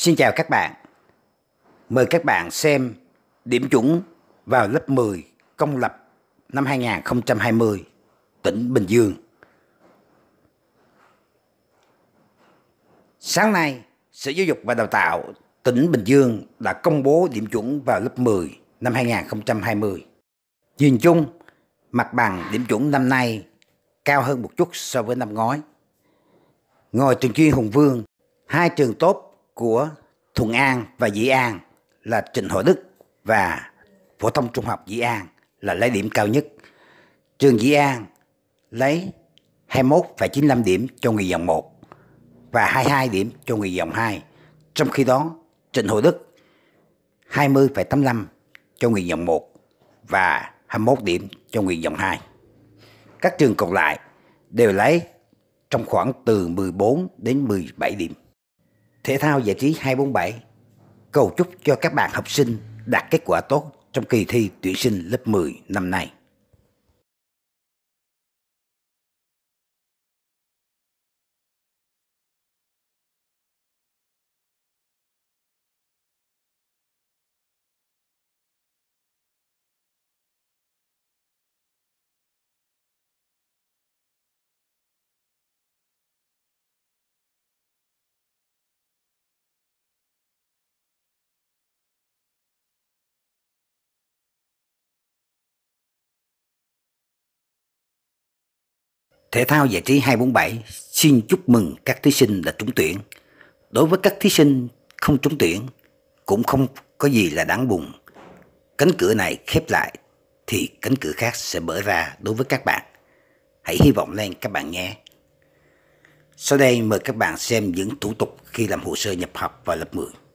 Xin chào các bạn. Mời các bạn xem điểm chuẩn vào lớp 10 công lập năm 2020 tỉnh Bình Dương. Sáng nay, Sở Giáo dục và Đào tạo tỉnh Bình Dương đã công bố điểm chuẩn vào lớp 10 năm 2020. Nhìn chung, mặt bằng điểm chuẩn năm nay cao hơn một chút so với năm ngoái. Ngồi trường chuyên Hùng Vương, hai trường tốt của Thuận An và Dĩ An là Trịnh Hội Đức và phổ thông trung học Dĩ An là lấy điểm cao nhất. Trường Dĩ An lấy 21,95 điểm cho người dòng 1 và 22 điểm cho người dòng 2. Trong khi đó, Trịnh Hội Đức 20,85 cho người dòng 1 và 21 điểm cho người dòng 2. Các trường còn lại đều lấy trong khoảng từ 14 đến 17 điểm. Thể thao giải trí 247 cầu chúc cho các bạn học sinh đạt kết quả tốt trong kỳ thi tuyển sinh lớp 10 năm nay. Thể thao giải trí 247 xin chúc mừng các thí sinh đã trúng tuyển. Đối với các thí sinh không trúng tuyển, cũng không có gì là đáng buồn. Cánh cửa này khép lại thì cánh cửa khác sẽ mở ra đối với các bạn. Hãy hy vọng lên các bạn nhé. Sau đây mời các bạn xem những thủ tục khi làm hồ sơ nhập học và lập 10.